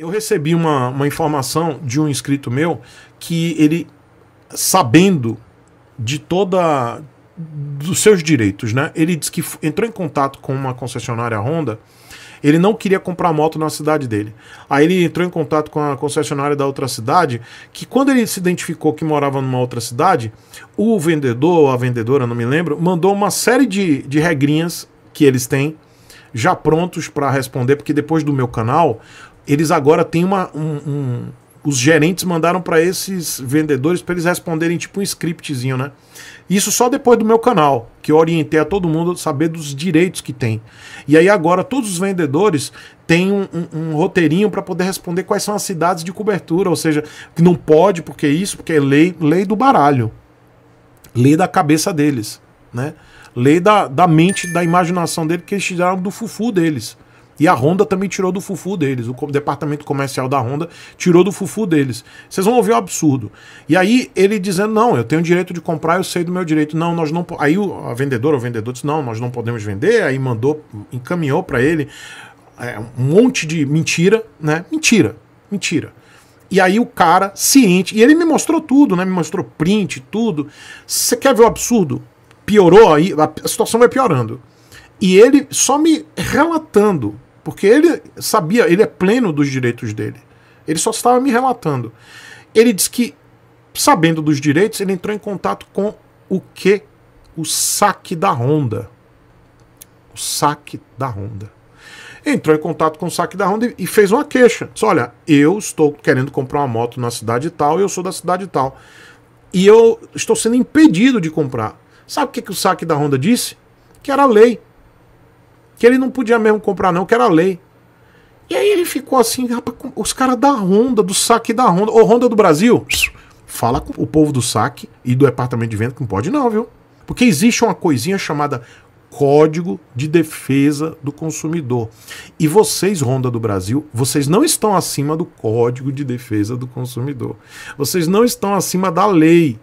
Eu recebi uma, uma informação de um inscrito meu que ele, sabendo de toda dos seus direitos, né? Ele disse que entrou em contato com uma concessionária Honda. Ele não queria comprar moto na cidade dele. Aí ele entrou em contato com a concessionária da outra cidade, que quando ele se identificou que morava numa outra cidade, o vendedor ou a vendedora, não me lembro, mandou uma série de, de regrinhas que eles têm já prontos para responder, porque depois do meu canal, eles agora têm uma. Um, um, os gerentes mandaram para esses vendedores para eles responderem tipo um scriptzinho, né? Isso só depois do meu canal, que eu orientei a todo mundo saber dos direitos que tem. E aí agora todos os vendedores têm um, um, um roteirinho para poder responder quais são as cidades de cobertura, ou seja, que não pode porque é isso, porque é lei, lei do baralho, lei da cabeça deles, né? lei da, da mente, da imaginação dele, que eles tiraram do fufu deles. E a Honda também tirou do fufu deles. O departamento comercial da Honda tirou do fufu deles. Vocês vão ouvir o absurdo. E aí ele dizendo: não, eu tenho direito de comprar, eu sei do meu direito. Não, nós não. Aí a vendedora ou vendedor disse: não, nós não podemos vender. Aí mandou, encaminhou para ele é, um monte de mentira, né? Mentira, mentira. E aí o cara, ciente, e ele me mostrou tudo, né? Me mostrou print, tudo. Você quer ver o absurdo? piorou aí, a situação vai piorando. E ele só me relatando, porque ele sabia, ele é pleno dos direitos dele. Ele só estava me relatando. Ele disse que, sabendo dos direitos, ele entrou em contato com o que? O saque da Honda. O saque da Honda. Entrou em contato com o saque da Honda e fez uma queixa. Disse, olha, eu estou querendo comprar uma moto na cidade tal, eu sou da cidade tal. E eu estou sendo impedido de comprar. Sabe o que, que o saque da Honda disse? Que era lei. Que ele não podia mesmo comprar, não, que era lei. E aí ele ficou assim, rapaz, os caras da Honda, do saque da Honda, ou Honda do Brasil, fala com o povo do saque e do departamento de venda que não pode, não, viu? Porque existe uma coisinha chamada Código de Defesa do Consumidor. E vocês, Ronda do Brasil, vocês não estão acima do Código de Defesa do Consumidor. Vocês não estão acima da lei.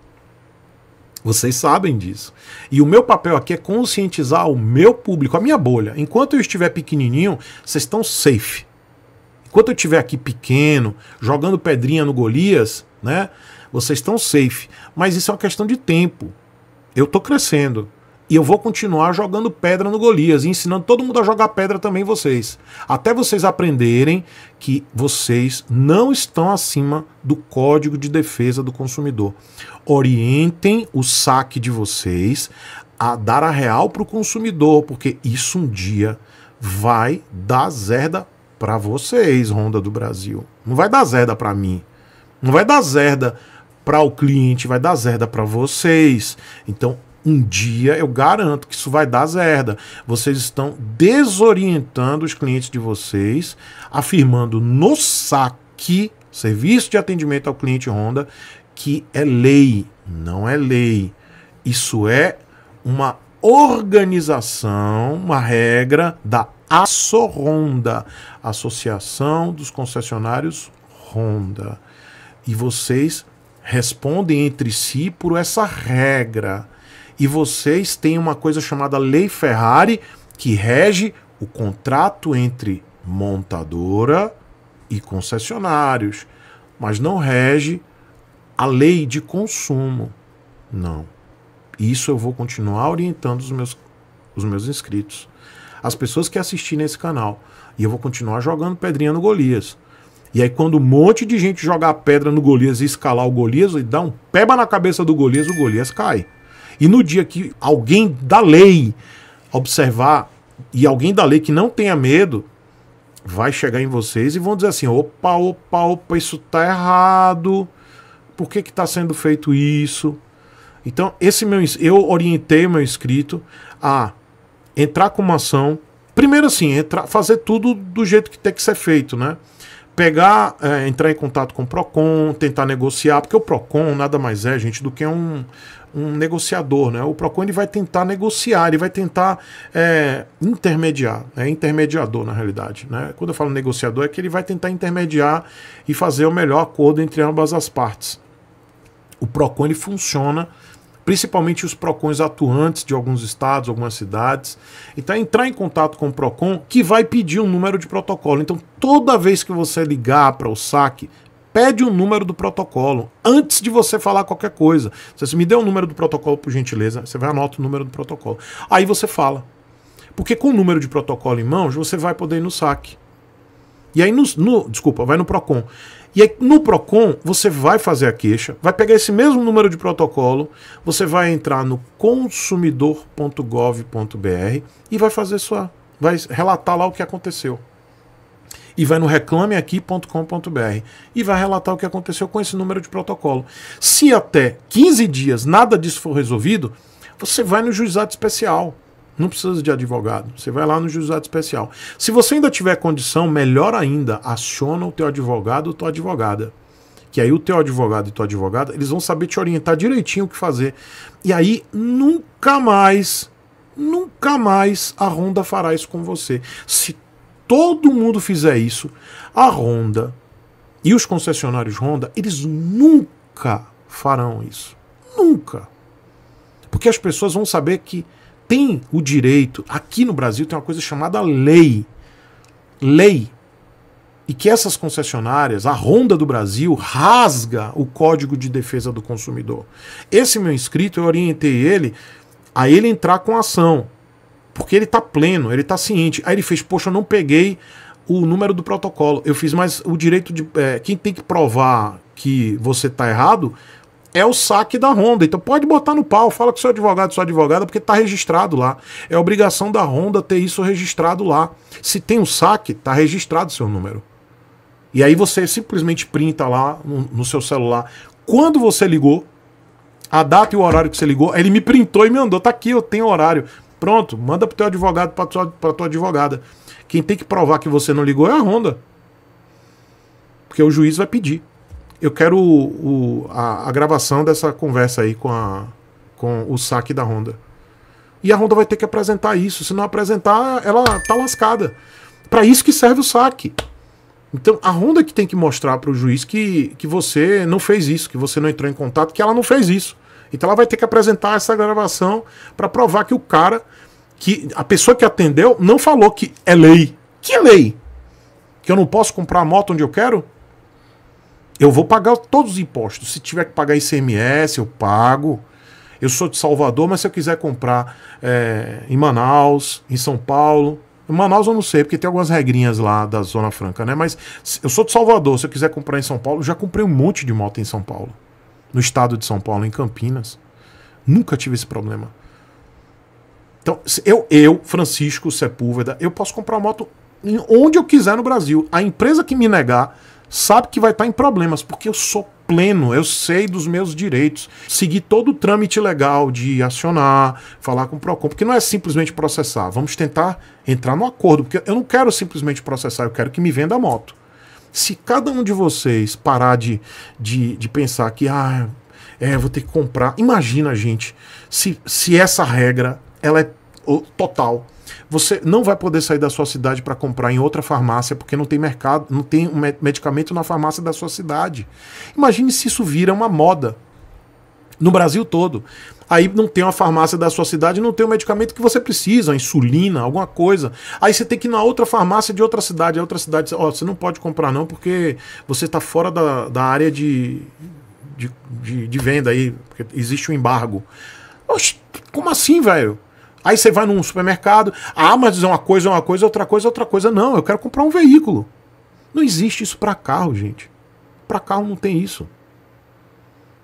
Vocês sabem disso. E o meu papel aqui é conscientizar o meu público, a minha bolha. Enquanto eu estiver pequenininho, vocês estão safe. Enquanto eu estiver aqui pequeno, jogando pedrinha no Golias, né? Vocês estão safe. Mas isso é uma questão de tempo. Eu estou crescendo. E eu vou continuar jogando pedra no Golias e ensinando todo mundo a jogar pedra também vocês. Até vocês aprenderem que vocês não estão acima do Código de Defesa do Consumidor. Orientem o saque de vocês a dar a real para o consumidor, porque isso um dia vai dar zerda para vocês, Ronda do Brasil. Não vai dar zerda para mim. Não vai dar zerda para o cliente, vai dar zerda para vocês. Então um dia eu garanto que isso vai dar zerda. Vocês estão desorientando os clientes de vocês, afirmando no saque, serviço de atendimento ao cliente Honda, que é lei. Não é lei. Isso é uma organização, uma regra da Honda Associação dos Concessionários Honda. E vocês respondem entre si por essa regra e vocês têm uma coisa chamada Lei Ferrari que rege o contrato entre montadora e concessionários, mas não rege a lei de consumo. Não. Isso eu vou continuar orientando os meus, os meus inscritos. As pessoas que assistirem esse canal. E eu vou continuar jogando pedrinha no Golias. E aí, quando um monte de gente jogar pedra no Golias e escalar o Golias e dar um peba na cabeça do Golias, o Golias cai. E no dia que alguém da lei observar e alguém da lei que não tenha medo vai chegar em vocês e vão dizer assim: opa, opa, opa, isso tá errado. Por que está sendo feito isso? Então, esse meu, eu orientei o meu inscrito a entrar com uma ação. Primeiro, assim, entrar, fazer tudo do jeito que tem que ser feito, né? pegar, é, entrar em contato com o Procon, tentar negociar, porque o Procon nada mais é, gente, do que é um, um negociador, né? O Procon ele vai tentar negociar, ele vai tentar é, intermediar, é intermediador na realidade, né? Quando eu falo negociador é que ele vai tentar intermediar e fazer o melhor acordo entre ambas as partes. O Procon ele funciona principalmente os PROCONs atuantes de alguns estados, algumas cidades. Então, é entrar em contato com o PROCON, que vai pedir um número de protocolo. Então, toda vez que você ligar para o saque, pede o um número do protocolo antes de você falar qualquer coisa. Você se me dê o um número do protocolo, por gentileza, você vai anotar o número do protocolo. Aí você fala. Porque com o número de protocolo em mãos, você vai poder ir no saque. E aí, no, no desculpa, vai no PROCON. E aí, no PROCON, você vai fazer a queixa, vai pegar esse mesmo número de protocolo, você vai entrar no consumidor.gov.br e vai fazer sua. vai relatar lá o que aconteceu. E vai no reclameaqui.com.br e vai relatar o que aconteceu com esse número de protocolo. Se até 15 dias nada disso for resolvido, você vai no juizado especial. Não precisa de advogado. Você vai lá no juizado especial. Se você ainda tiver condição, melhor ainda, aciona o teu advogado ou tua advogada. Que aí o teu advogado e tua advogada, eles vão saber te orientar direitinho o que fazer. E aí nunca mais, nunca mais a Ronda fará isso com você. Se todo mundo fizer isso, a Ronda e os concessionários Honda, eles nunca farão isso. Nunca. Porque as pessoas vão saber que tem o direito, aqui no Brasil tem uma coisa chamada lei. Lei. E que essas concessionárias, a Ronda do Brasil, rasga o Código de Defesa do Consumidor. Esse meu inscrito, eu orientei ele a ele entrar com ação. Porque ele está pleno, ele está ciente. Aí ele fez, poxa, eu não peguei o número do protocolo. Eu fiz, mas o direito de. É, quem tem que provar que você está errado é o saque da Honda. Então pode botar no pau, fala com seu advogado, sua advogada, porque está registrado lá. É obrigação da Honda ter isso registrado lá. Se tem um saque, está registrado seu número. E aí você simplesmente printa lá no, no, seu celular quando você ligou, a data e o horário que você ligou. Ele me printou e me mandou, tá aqui, eu tenho horário. Pronto, manda pro teu advogado, pra tua, pra tua advogada. Quem tem que provar que você não ligou é a Honda. Porque o juiz vai pedir eu quero o, o, a, a, gravação dessa conversa aí com, a, com o saque da Honda. E a Honda vai ter que apresentar isso. Se não apresentar, ela tá lascada. Para isso que serve o saque. Então, a Honda que tem que mostrar para o juiz que, que você não fez isso, que você não entrou em contato, que ela não fez isso. Então, ela vai ter que apresentar essa gravação para provar que o cara, que a pessoa que atendeu, não falou que é lei. Que lei? Que eu não posso comprar a moto onde eu quero? Eu vou pagar todos os impostos. Se tiver que pagar ICMS, eu pago. Eu sou de Salvador, mas se eu quiser comprar é, em Manaus, em São Paulo. Em Manaus eu não sei, porque tem algumas regrinhas lá da Zona Franca, né? Mas eu sou de Salvador, se eu quiser comprar em São Paulo, já comprei um monte de moto em São Paulo. No estado de São Paulo, em Campinas. Nunca tive esse problema. Então, eu, eu Francisco Sepúlveda, eu posso comprar moto onde eu quiser no Brasil. A empresa que me negar sabe que vai estar tá em problemas, porque eu sou pleno, eu sei dos meus direitos. Seguir todo o trâmite legal de acionar, falar com o PROCON, porque não é simplesmente processar. Vamos tentar entrar no acordo, porque eu não quero simplesmente processar, eu quero que me venda a moto. Se cada um de vocês parar de, de, de pensar que, ah, é, vou ter que comprar. Imagina, gente, se, se essa regra ela é total. Você não vai poder sair da sua cidade para comprar em outra farmácia porque não tem mercado, não tem um medicamento na farmácia da sua cidade. Imagine se isso vira uma moda no Brasil todo. Aí não tem uma farmácia da sua cidade, não tem o medicamento que você precisa, insulina, alguma coisa. Aí você tem que ir na outra farmácia de outra cidade. A outra cidade, ó, você não pode comprar não porque você está fora da, da área de, de, de, de, venda aí, porque existe um embargo. Oxe, como assim, velho? Aí você vai num supermercado, ah, mas é uma coisa, é uma coisa, outra coisa, outra coisa. Não, eu quero comprar um veículo. Não existe isso para carro, gente. Para carro não tem isso.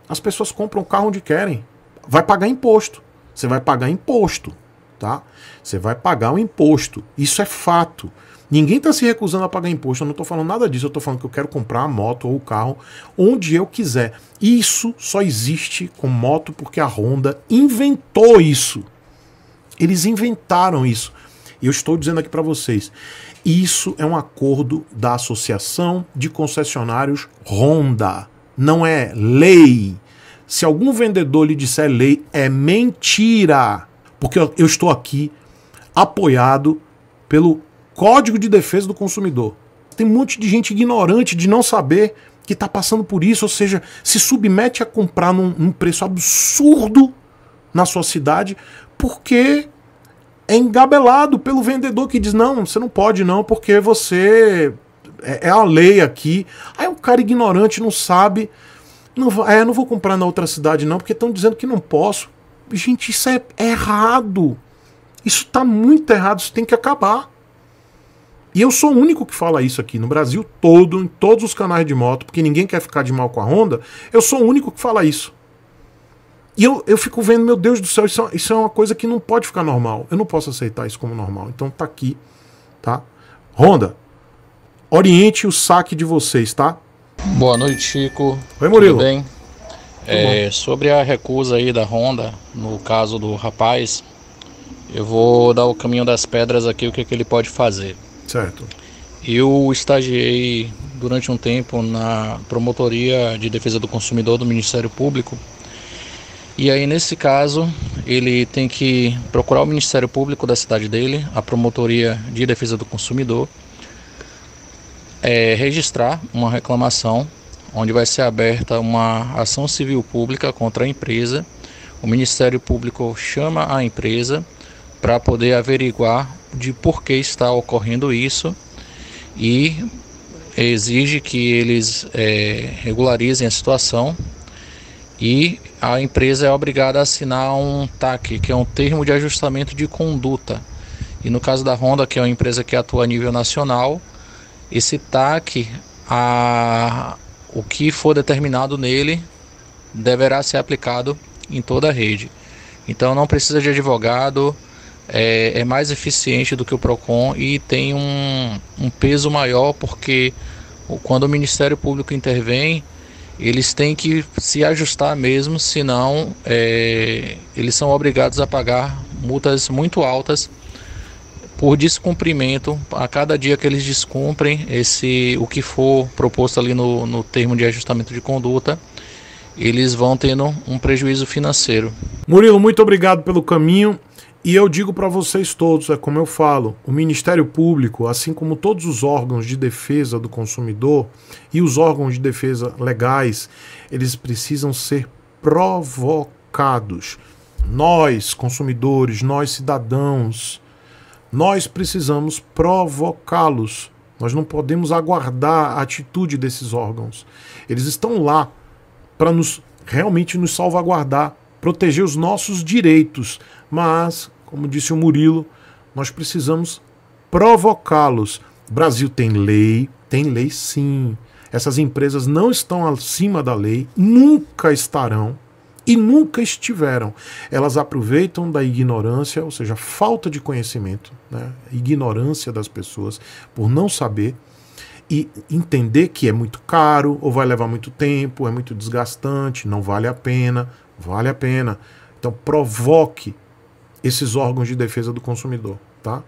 As pessoas compram carro onde querem. Vai pagar imposto. Você vai pagar imposto, tá? Você vai pagar o um imposto. Isso é fato. Ninguém está se recusando a pagar imposto. Eu não estou falando nada disso. Eu estou falando que eu quero comprar a moto ou o carro onde eu quiser. Isso só existe com moto porque a Honda inventou isso. Eles inventaram isso. E eu estou dizendo aqui para vocês. Isso é um acordo da Associação de Concessionários Honda. Não é lei. Se algum vendedor lhe disser lei, é mentira. Porque eu estou aqui apoiado pelo Código de Defesa do Consumidor. Tem um monte de gente ignorante de não saber que está passando por isso, ou seja, se submete a comprar num, num preço absurdo na sua cidade porque é engabelado pelo vendedor que diz: não, você não pode não, porque você. É, é a lei aqui. Aí o cara ignorante não sabe. Não, é, não vou comprar na outra cidade não, porque estão dizendo que não posso. Gente, isso é errado. Isso está muito errado, isso tem que acabar. E eu sou o único que fala isso aqui no Brasil todo, em todos os canais de moto, porque ninguém quer ficar de mal com a Honda. Eu sou o único que fala isso. E eu, eu fico vendo, meu Deus do céu, isso, é isso é uma coisa que não pode ficar normal. Eu não posso aceitar isso como normal. Então tá aqui, tá? Ronda, oriente o saque de vocês, tá? Boa noite, Chico. Oi, Murilo. Tudo bem? É, sobre a recusa aí da Honda, no caso do rapaz, eu vou dar o caminho das pedras aqui, o que, é que ele pode fazer. Certo. Eu estagiei durante um tempo na Promotoria de Defesa do Consumidor do Ministério Público e aí, nesse caso, ele tem que procurar o Ministério Público da cidade dele, a Promotoria de Defesa do Consumidor, é, registrar uma reclamação, onde vai ser aberta uma ação civil pública contra a empresa. O Ministério Público chama a empresa para poder averiguar de por que está ocorrendo isso e exige que eles é, regularizem a situação e a empresa é obrigada a assinar um TAC, que é um termo de ajustamento de conduta. E no caso da Honda, que é uma empresa que atua a nível nacional, esse TAC, a, o que for determinado nele, deverá ser aplicado em toda a rede. Então não precisa de advogado, é, é mais eficiente do que o PROCON e tem um, um peso maior, porque quando o Ministério Público intervém, eles têm que se ajustar mesmo, senão é, eles são obrigados a pagar multas muito altas por descumprimento. A cada dia que eles descumprem esse o que for proposto ali no, no termo de ajustamento de conduta, eles vão tendo um prejuízo financeiro. Murilo, muito obrigado pelo caminho. E eu digo para vocês todos, é como eu falo, o Ministério Público, assim como todos os órgãos de defesa do consumidor e os órgãos de defesa legais, eles precisam ser provocados. Nós, consumidores, nós, cidadãos, nós precisamos provocá-los. Nós não podemos aguardar a atitude desses órgãos. Eles estão lá para nos realmente nos salvaguardar proteger os nossos direitos, mas, como disse o Murilo, nós precisamos provocá-los. O Brasil tem lei, tem lei sim. Essas empresas não estão acima da lei, nunca estarão e nunca estiveram. Elas aproveitam da ignorância, ou seja, falta de conhecimento, né? ignorância das pessoas por não saber e entender que é muito caro ou vai levar muito tempo, é muito desgastante, não vale a pena, Vale a pena. Então provoque esses órgãos de defesa do consumidor, tá?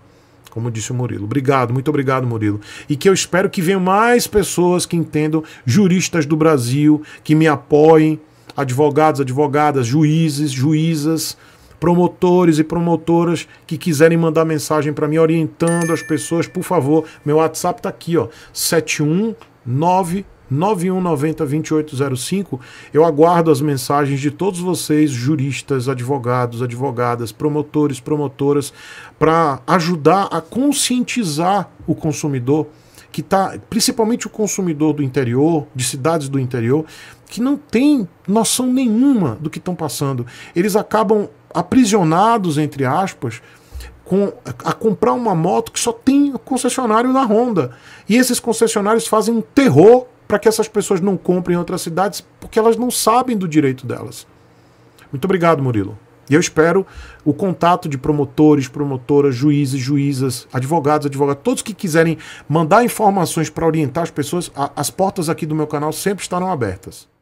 Como disse o Murilo. Obrigado, muito obrigado, Murilo. E que eu espero que venham mais pessoas que entendam, juristas do Brasil, que me apoiem, advogados, advogadas, juízes, juízas, promotores e promotoras que quiserem mandar mensagem para mim orientando as pessoas, por favor, meu WhatsApp tá aqui, ó, 719 9190 2805. Eu aguardo as mensagens de todos vocês, juristas, advogados, advogadas, promotores, promotoras, para ajudar a conscientizar o consumidor que está, principalmente o consumidor do interior, de cidades do interior, que não tem noção nenhuma do que estão passando. Eles acabam aprisionados, entre aspas, com, a comprar uma moto que só tem concessionário na Honda. E esses concessionários fazem um terror para que essas pessoas não comprem em outras cidades, porque elas não sabem do direito delas. Muito obrigado, Murilo. E eu espero o contato de promotores, promotoras, juízes, juízas, advogados, advogados, todos que quiserem mandar informações para orientar as pessoas, as portas aqui do meu canal sempre estarão abertas.